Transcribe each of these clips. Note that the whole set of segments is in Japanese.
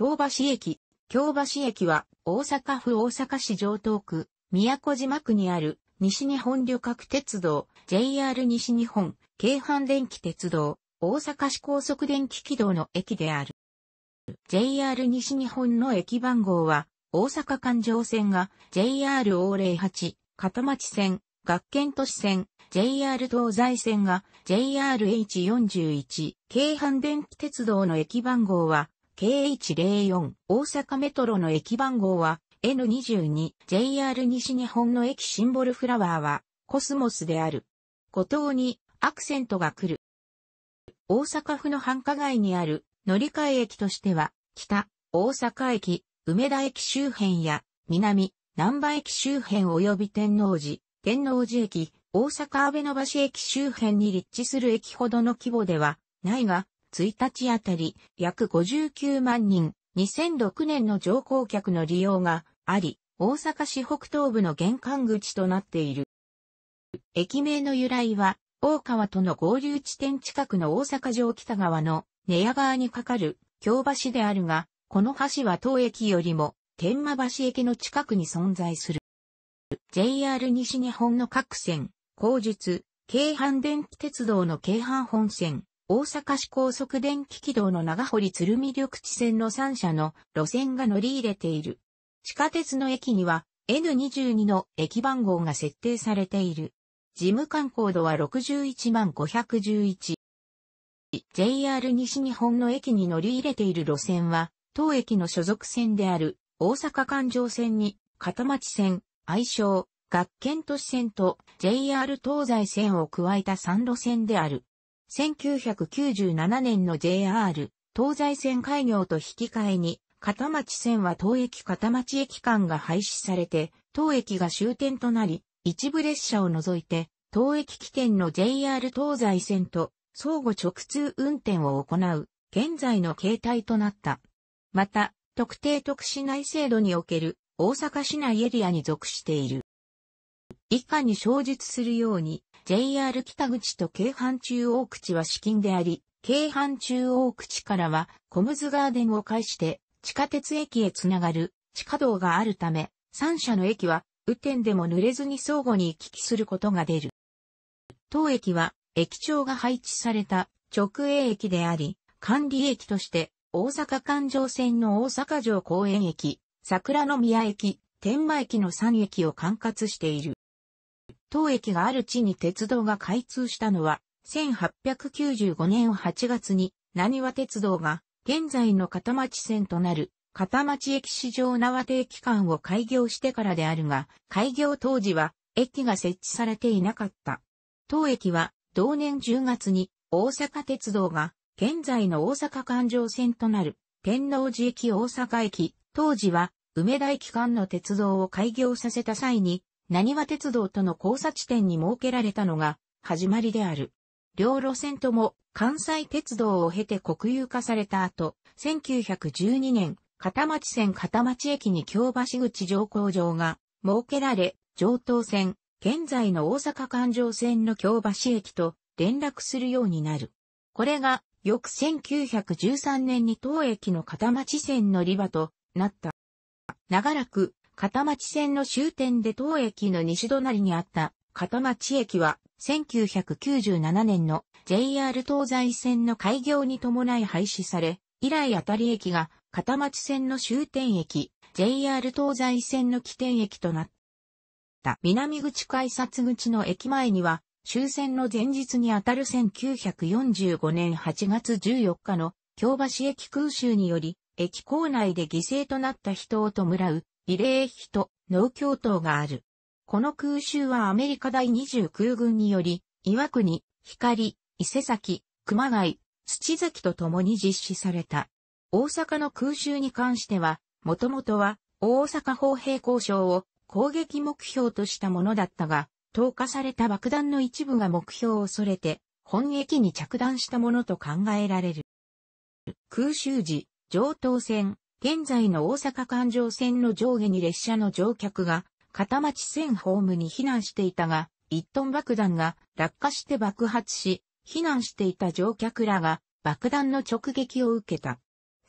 京橋駅。京橋駅は大阪府大阪市城東区、宮古島区にある西日本旅客鉄道、JR 西日本、京阪電気鉄道、大阪市高速電気軌道の駅である。JR 西日本の駅番号は、大阪環状線が JR 大08、片町線、学研都市線、JR 東西線が JRH41、京阪電気鉄道の駅番号は、K104 大阪メトロの駅番号は N22 JR 西日本の駅シンボルフラワーはコスモスである。五島にアクセントが来る。大阪府の繁華街にある乗り換え駅としては北大阪駅、梅田駅周辺や南南波駅周辺及び天王寺、天王寺駅、大阪阿部の橋駅周辺に立地する駅ほどの規模ではないが、1日あたり約59万人、2006年の乗降客の利用があり、大阪市北東部の玄関口となっている。駅名の由来は、大川との合流地点近くの大阪城北側の寝屋川に架かる京橋であるが、この橋は当駅よりも天満橋駅の近くに存在する。JR 西日本の各線、後術、京阪電気鉄道の京阪本線、大阪市高速電気軌道の長堀鶴見緑地線の3社の路線が乗り入れている。地下鉄の駅には N22 の駅番号が設定されている。事務官コードは61万511。JR 西日本の駅に乗り入れている路線は、当駅の所属線である大阪環状線に片町線、愛称、学研都市線と JR 東西線を加えた3路線である。1997年の JR 東西線開業と引き換えに、片町線は東駅片町駅間が廃止されて、東駅が終点となり、一部列車を除いて、東駅起点の JR 東西線と相互直通運転を行う、現在の形態となった。また、特定特市内制度における大阪市内エリアに属している。以下に詳述するように、JR 北口と京阪中央口は資金であり、京阪中央口からはコムズガーデンを介して地下鉄駅へつながる地下道があるため、3社の駅は雨天でも濡れずに相互に行き来することが出る。当駅は駅長が配置された直営駅であり、管理駅として大阪環状線の大阪城公園駅、桜の宮駅、天満駅の3駅を管轄している。当駅がある地に鉄道が開通したのは、1895年8月に、何和鉄道が、現在の片町線となる、片町駅市場縄定期間を開業してからであるが、開業当時は、駅が設置されていなかった。当駅は、同年10月に、大阪鉄道が、現在の大阪環状線となる、天王寺駅大阪駅、当時は、梅田駅間の鉄道を開業させた際に、何は鉄道との交差地点に設けられたのが始まりである。両路線とも関西鉄道を経て国有化された後、1912年、片町線片町駅に京橋口乗降場が設けられ、上東線、現在の大阪環状線の京橋駅と連絡するようになる。これが、翌1913年に当駅の片町線のリバとなった。長らく、片町線の終点で当駅の西隣にあった片町駅は1997年の JR 東西線の開業に伴い廃止され、以来当たり駅が片町線の終点駅、JR 東西線の起点駅となった。南口改札口の駅前には、終戦の前日にあたる1945年8月14日の京橋駅空襲により、駅構内で犠牲となった人を弔う慰霊碑と農協等がある。この空襲はアメリカ第29軍により、岩国、光、伊勢崎、熊谷、土崎と共に実施された。大阪の空襲に関しては、もともとは大阪砲兵交渉を攻撃目標としたものだったが、投下された爆弾の一部が目標を恐れて、本撃に着弾したものと考えられる。空襲時、上等戦、現在の大阪環状線の上下に列車の乗客が、片町線ホームに避難していたが、一トン爆弾が落下して爆発し、避難していた乗客らが爆弾の直撃を受けた。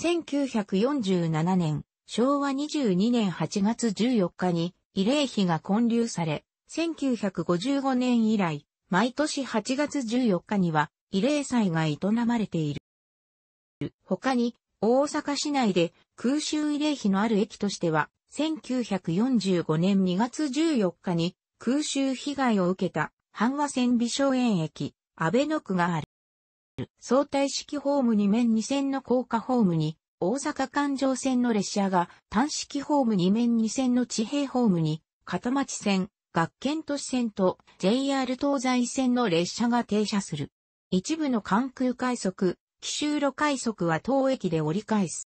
1947年、昭和22年8月14日に慰霊碑が建立され、1955年以来、毎年8月14日には慰霊祭が営まれている。他に、大阪市内で空襲慰霊碑のある駅としては、1945年2月14日に空襲被害を受けた阪和線美少園駅、安倍野区がある。相対式ホーム2面2線の高架ホームに、大阪環状線の列車が単式ホーム2面2線の地平ホームに、片町線、学研都市線と JR 東西線の列車が停車する。一部の関空快速、奇州路快速は当駅で折り返す。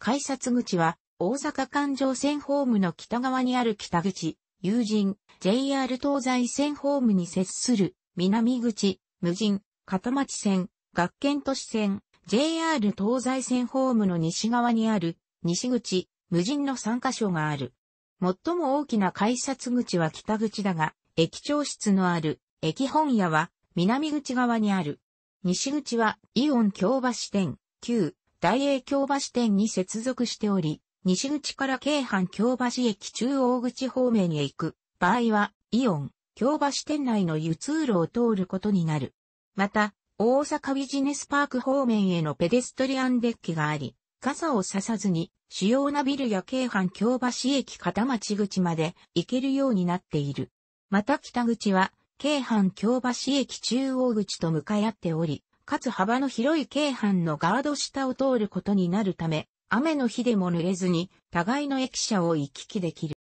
改札口は、大阪環状線ホームの北側にある北口、友人、JR 東西線ホームに接する、南口、無人、片町線、学研都市線、JR 東西線ホームの西側にある、西口、無人の3カ所がある。最も大きな改札口は北口だが、駅長室のある、駅本屋は、南口側にある。西口は、イオン京橋店、旧、大英京橋店に接続しており、西口から京阪京橋駅中央口方面へ行く場合は、イオン、京橋店内の輸通路を通ることになる。また、大阪ビジネスパーク方面へのペデストリアンデッキがあり、傘をささずに、主要なビルや京阪京橋駅片町口まで行けるようになっている。また北口は、京阪京橋駅中央口と向かい合っており、かつ幅の広い京阪のガード下を通ることになるため、雨の日でも濡れずに、互いの駅舎を行き来できる。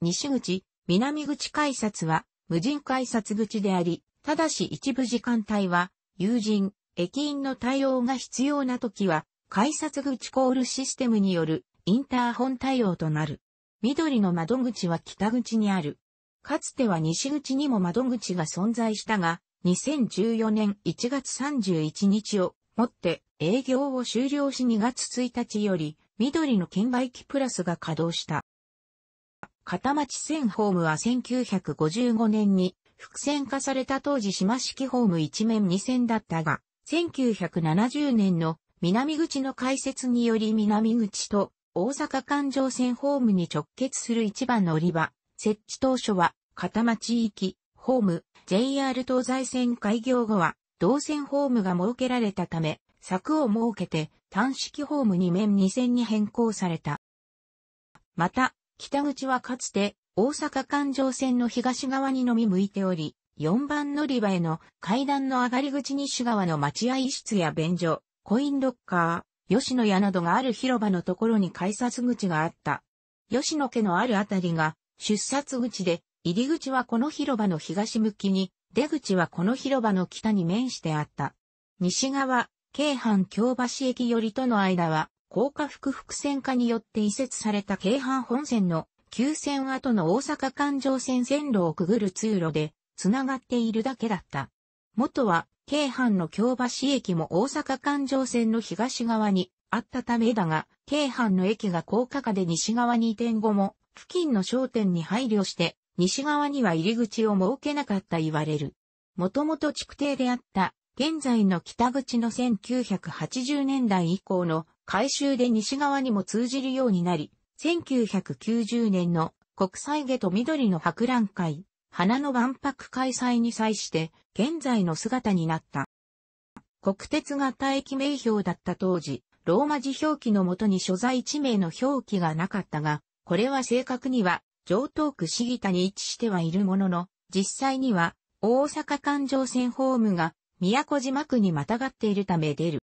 西口、南口改札は、無人改札口であり、ただし一部時間帯は、友人、駅員の対応が必要な時は、改札口コールシステムによるインターホン対応となる。緑の窓口は北口にある。かつては西口にも窓口が存在したが、2014年1月31日をもって営業を終了し2月1日より緑の券売機プラスが稼働した。片町線ホームは1955年に複線化された当時島式ホーム一面二線だったが、1970年の南口の開設により南口と大阪環状線ホームに直結する一番の売り場、設置当初は片町行き、ホーム、JR 東西線開業後は、動線ホームが設けられたため、柵を設けて単式ホーム2面2線に変更された。また、北口はかつて大阪環状線の東側にのみ向いており、4番乗り場への階段の上がり口西側の待合室や便所、コインロッカー、吉野家などがある広場のところに改札口があった。吉野家のあるあたりが出札口で入り口はこの広場の東向きに、出口はこの広場の北に面してあった。西側、京阪京橋駅寄りとの間は、高架副副線化によって移設された京阪本線の旧線跡の大阪環状線線路をくぐる通路で、つながっているだけだった。元は、京阪の京橋駅も大阪環状線の東側にあったためだが、京阪の駅が高架下で西側に移転後も、付近の商店に配慮して、西側には入り口を設けなかった言われる。もともと築堤であった、現在の北口の1980年代以降の改修で西側にも通じるようになり、1990年の国際下と緑の博覧会、花の万博開催に際して現在の姿になった。国鉄型駅名標だった当時、ローマ字表記のもとに所在地名の表記がなかったが、これは正確には上東区杉田に位置してはいるものの、実際には大阪環状線ホームが宮古島区にまたがっているため出る。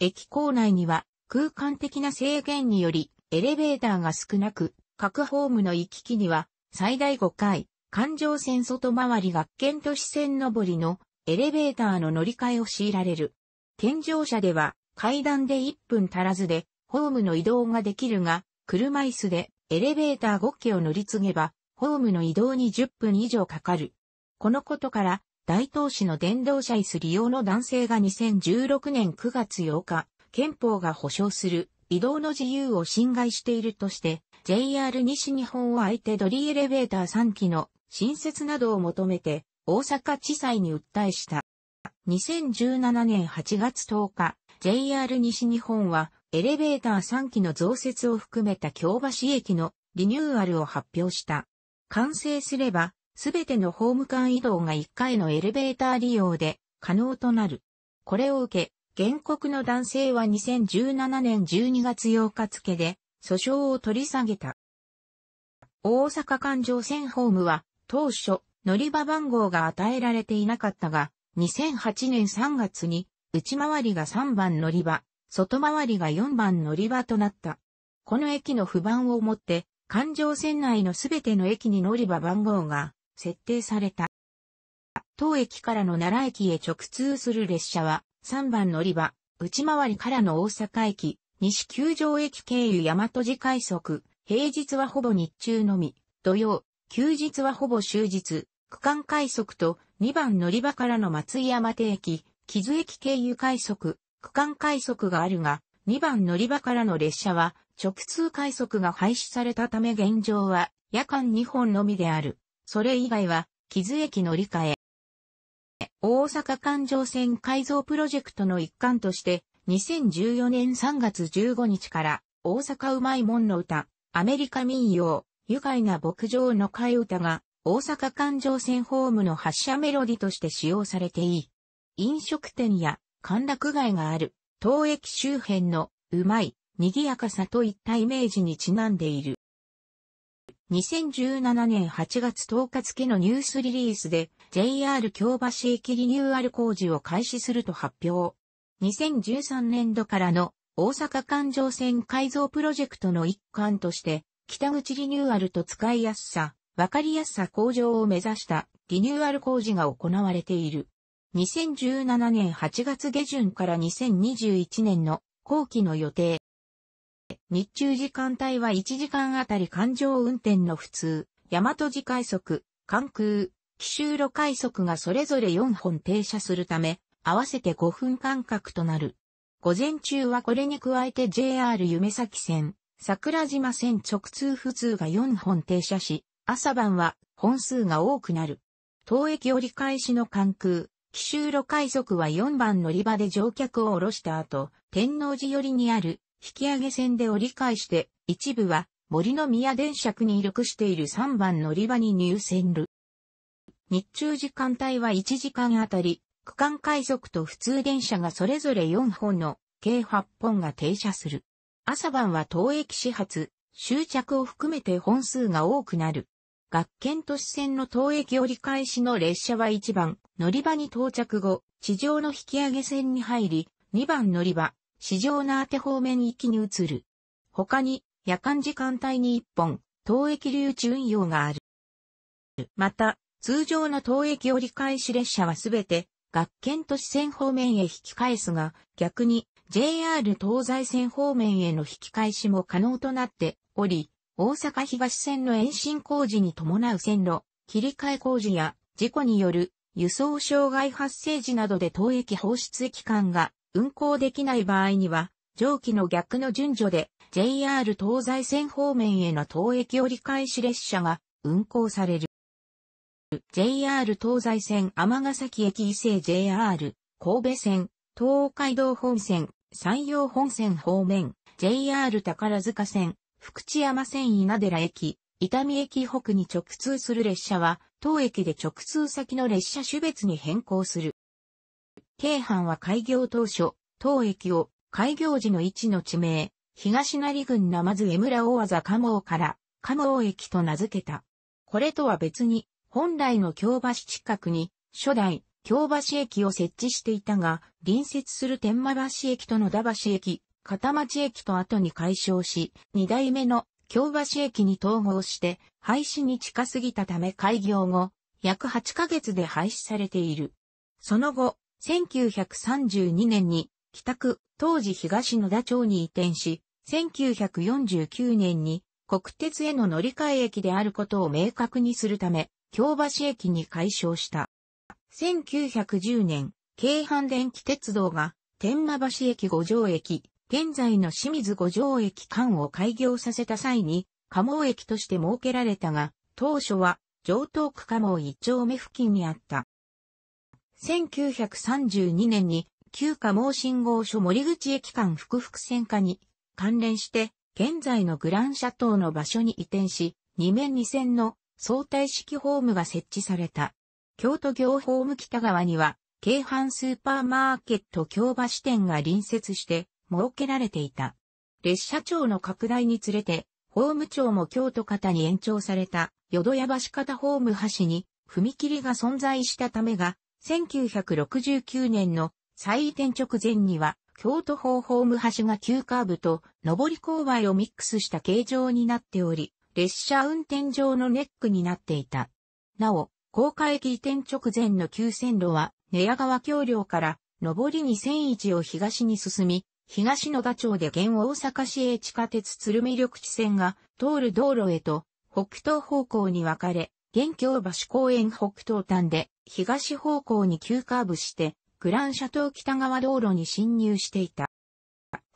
駅構内には空間的な制限によりエレベーターが少なく、各ホームの行き来には最大5回、環状線外回り学研都市線上りのエレベーターの乗り換えを強いられる。健常者では階段で1分足らずでホームの移動ができるが、車椅子でエレベーター5基を乗り継げば、ホームの移動に10分以上かかる。このことから、大東市の電動車椅子利用の男性が2016年9月8日、憲法が保障する移動の自由を侵害しているとして、JR 西日本を相手ドリーエレベーター3機の新設などを求めて、大阪地裁に訴えした。2017年8月10日、JR 西日本はエレベーター3機の増設を含めた京橋駅のリニューアルを発表した。完成すれば、すべてのホーム間移動が1回のエレベーター利用で可能となる。これを受け、原告の男性は2017年12月8日付で訴訟を取り下げた。大阪環状線ホームは当初乗り場番号が与えられていなかったが、2008年3月に内回りが3番乗り場、外回りが4番乗り場となった。この駅の不番をもって、環状線内のすべての駅に乗り場番号が設定された。当駅からの奈良駅へ直通する列車は、3番乗り場、内回りからの大阪駅、西九条駅経由大和寺快速、平日はほぼ日中のみ、土曜、休日はほぼ終日、区間快速と2番乗り場からの松井山手駅、木津駅経由快速、区間快速があるが、2番乗り場からの列車は直通快速が廃止されたため現状は夜間2本のみである。それ以外は、木津駅乗り換え。大阪環状線改造プロジェクトの一環として、2014年3月15日から大阪うまいもんの歌、アメリカ民謡、愉快な牧場の替え歌が大阪環状線ホームの発車メロディとして使用されていい。飲食店や歓楽街がある、東駅周辺の、うまい、賑やかさといったイメージにちなんでいる。2017年8月10日付のニュースリリースで JR 京橋駅リニューアル工事を開始すると発表。2013年度からの大阪環状線改造プロジェクトの一環として北口リニューアルと使いやすさ、わかりやすさ向上を目指したリニューアル工事が行われている。2017年8月下旬から2021年の後期の予定。日中時間帯は1時間あたり環状運転の普通、大和寺快速、関空、奇州路快速がそれぞれ4本停車するため、合わせて5分間隔となる。午前中はこれに加えて JR 夢咲線、桜島線直通普通が4本停車し、朝晩は本数が多くなる。当駅折り返しの関空、紀州路海賊は4番乗り場で乗客を降ろした後、天王寺寄りにある引き上げ線で折り返して、一部は森の宮電車区に力している3番乗り場に入線る。日中時間帯は1時間あたり、区間海賊と普通電車がそれぞれ4本の計8本が停車する。朝晩は当駅始発、終着を含めて本数が多くなる。学研都市線の当駅折り返しの列車は1番、乗り場に到着後、地上の引き上げ線に入り、2番乗り場、市場の当て方面行きに移る。他に、夜間時間帯に1本、東駅留置運用がある。また、通常の東駅折り返し列車はすべて、学研都市線方面へ引き返すが、逆に JR 東西線方面への引き返しも可能となっており、大阪東線の延伸工事に伴う線路、切り替え工事や事故による輸送障害発生時などで当駅放出駅間が運行できない場合には、上記の逆の順序で JR 東西線方面への当駅折り返し列車が運行される。JR 東西線ヶ崎駅伊勢 JR 神戸線東海道本線山陽本線方面 JR 宝塚線福知山線稲寺駅伊丹駅北に直通する列車は当駅で直通先の列車種別に変更する。京阪は開業当初、当駅を開業時の位置の地名、東成郡なまず江村大技加茂から加茂駅と名付けた。これとは別に、本来の京橋近くに、初代、京橋駅を設置していたが、隣接する天満橋駅と野田橋駅、片町駅と後に解消し、二代目の京橋駅に統合して廃止に近すぎたため開業後、約8ヶ月で廃止されている。その後、1932年に北区、当時東野田町に移転し、1949年に国鉄への乗り換え駅であることを明確にするため、京橋駅に改称した。1910年、京阪電気鉄道が天満橋駅五条駅、現在の清水五条駅間を開業させた際に、加生駅として設けられたが、当初は上東区加生一丁目付近にあった。1932年に旧加生信号所森口駅間複々線化に関連して、現在のグランシャトーの場所に移転し、2面2線の相対式ホームが設置された。京都行ホーム北側には、京阪スーパーマーケット京橋店が隣接して、設けられていた。列車長の拡大につれて、法務庁長も京都方に延長された、淀屋橋方ホーム橋に、踏切が存在したためが、1969年の再移転直前には、京都方ホーム橋が急カーブと、上り勾配をミックスした形状になっており、列車運転上のネックになっていた。なお、高架駅移転直前の急線路は、寝屋川橋梁から、上りに位置を東に進み、東野田町で現大阪市営地下鉄鶴見緑地線が通る道路へと北東方向に分かれ、現京橋公園北東端で東方向に急カーブしてグランシャトー北側道路に侵入していた。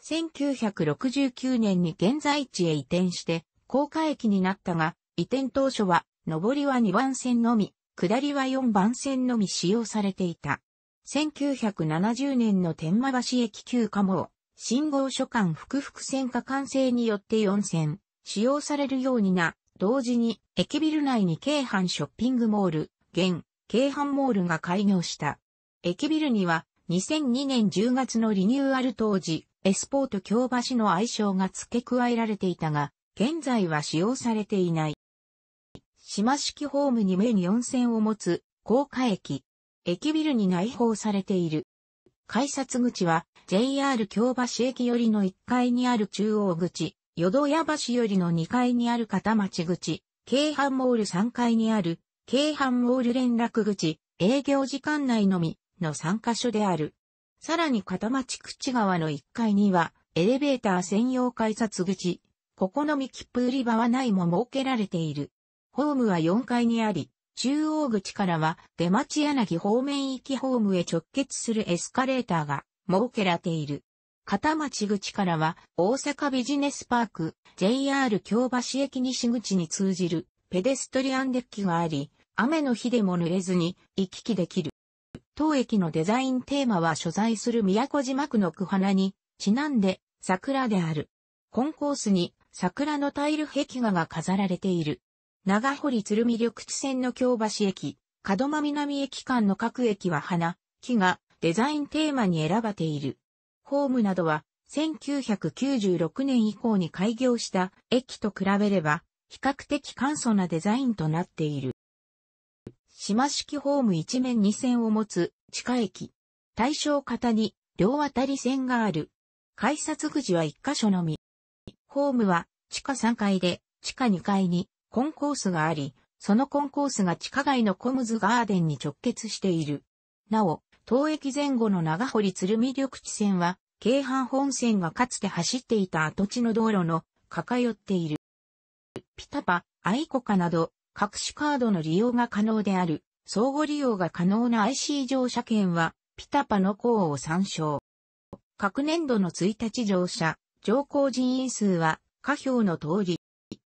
1969年に現在地へ移転して高架駅になったが、移転当初は上りは2番線のみ、下りは4番線のみ使用されていた。1970年の天満橋駅急化も信号所間複々線化完成によって4線、使用されるようにな、同時に、駅ビル内に京阪ショッピングモール、現、京阪モールが開業した。駅ビルには、2002年10月のリニューアル当時、エスポート京橋の愛称が付け加えられていたが、現在は使用されていない。島式ホームに目に4線を持つ、高架駅。駅ビルに内包されている。改札口は JR 京橋駅よりの1階にある中央口、淀屋橋よりの2階にある片町口、京阪モール3階にある京阪モール連絡口、営業時間内のみの3カ所である。さらに片町口側の1階にはエレベーター専用改札口、ここのみ切符売り場はないも設けられている。ホームは4階にあり、中央口からは出町柳方面行きホームへ直結するエスカレーターが設けられている。片町口からは大阪ビジネスパーク JR 京橋駅西口に通じるペデストリアンデッキがあり、雨の日でも濡れずに行き来できる。当駅のデザインテーマは所在する宮古島区の区花にちなんで桜である。コンコースに桜のタイル壁画が飾られている。長堀鶴見緑地線の京橋駅、門間南駅間の各駅は花、木がデザインテーマに選ばれている。ホームなどは1996年以降に開業した駅と比べれば比較的簡素なデザインとなっている。島式ホーム一面二線を持つ地下駅。対象型に両渡り線がある。改札口は一箇所のみ。ホームは地下3階で地下2階にコンコースがあり、そのコンコースが地下街のコムズガーデンに直結している。なお、当駅前後の長堀鶴見緑地線は、京阪本線がかつて走っていた跡地の道路の偏っている。ピタパ、アイコカなど、各種カードの利用が可能である。相互利用が可能な IC 乗車券は、ピタパの項を参照。各年度の1日乗車、乗降人員数は、下表の通り、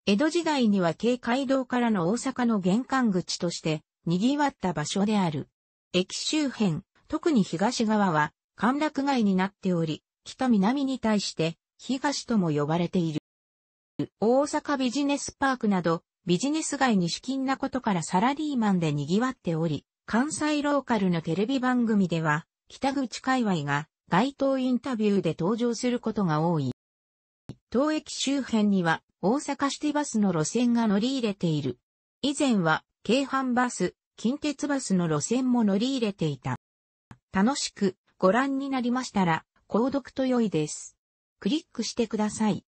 江戸時代には京街道からの大阪の玄関口として賑わった場所である。駅周辺、特に東側は歓楽街になっており、北南に対して東とも呼ばれている。大阪ビジネスパークなどビジネス街に資金なことからサラリーマンで賑わっており、関西ローカルのテレビ番組では北口界隈が街頭インタビューで登場することが多い。当駅周辺には大阪シティバスの路線が乗り入れている。以前は、京阪バス、近鉄バスの路線も乗り入れていた。楽しくご覧になりましたら、購読と良いです。クリックしてください。